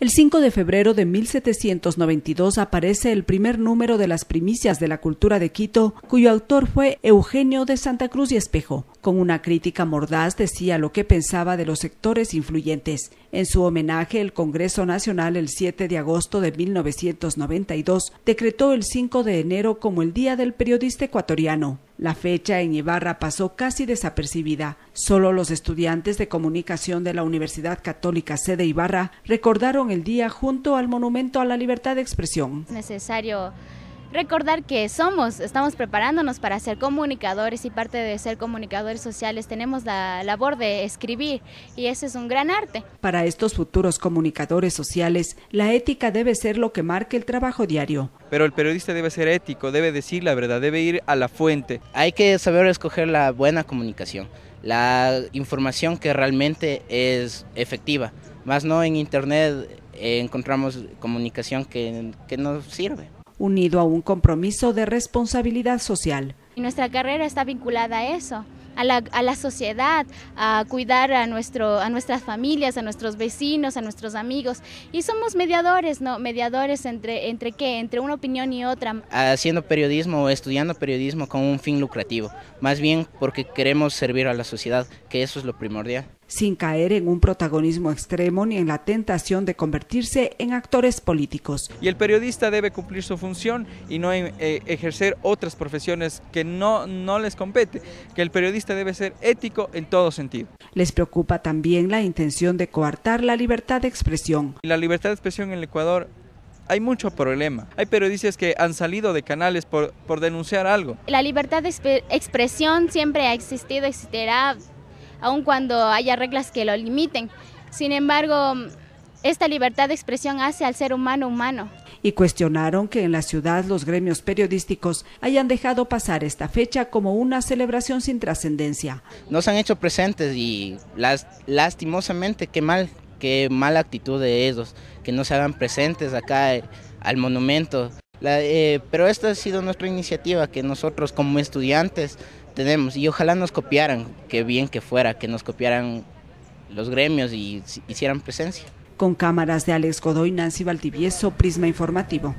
El 5 de febrero de 1792 aparece el primer número de las primicias de la cultura de Quito, cuyo autor fue Eugenio de Santa Cruz y Espejo. Con una crítica mordaz decía lo que pensaba de los sectores influyentes. En su homenaje, el Congreso Nacional el 7 de agosto de 1992 decretó el 5 de enero como el Día del Periodista Ecuatoriano. La fecha en Ibarra pasó casi desapercibida. Solo los estudiantes de comunicación de la Universidad Católica Sede Ibarra recordaron el día junto al Monumento a la Libertad de Expresión. Recordar que somos, estamos preparándonos para ser comunicadores y parte de ser comunicadores sociales tenemos la labor de escribir y ese es un gran arte. Para estos futuros comunicadores sociales, la ética debe ser lo que marque el trabajo diario. Pero el periodista debe ser ético, debe decir la verdad, debe ir a la fuente. Hay que saber escoger la buena comunicación, la información que realmente es efectiva, más no en internet eh, encontramos comunicación que, que no sirve unido a un compromiso de responsabilidad social. nuestra carrera está vinculada a eso. A la, a la, sociedad, a cuidar a, nuestro, a nuestras familias, a nuestros vecinos, a nuestros amigos. Y somos mediadores, ¿no? Mediadores entre, entre qué, entre una opinión y otra. Haciendo periodismo o estudiando periodismo con un fin lucrativo, más bien porque queremos servir a la sociedad, que eso es lo primordial sin caer en un protagonismo extremo ni en la tentación de convertirse en actores políticos. Y el periodista debe cumplir su función y no eh, ejercer otras profesiones que no, no les compete, que el periodista debe ser ético en todo sentido. Les preocupa también la intención de coartar la libertad de expresión. La libertad de expresión en el Ecuador hay mucho problema. Hay periodistas que han salido de canales por, por denunciar algo. La libertad de expresión siempre ha existido, existirá aun cuando haya reglas que lo limiten. Sin embargo, esta libertad de expresión hace al ser humano humano. Y cuestionaron que en la ciudad los gremios periodísticos hayan dejado pasar esta fecha como una celebración sin trascendencia. Nos han hecho presentes y las, lastimosamente qué mal, qué mala actitud de ellos, que no se hagan presentes acá eh, al monumento. Eh, pero esta ha sido nuestra iniciativa que nosotros como estudiantes tenemos y ojalá nos copiaran, que bien que fuera, que nos copiaran los gremios y hicieran presencia. Con cámaras de Alex Godoy, Nancy Valdivieso, Prisma Informativo.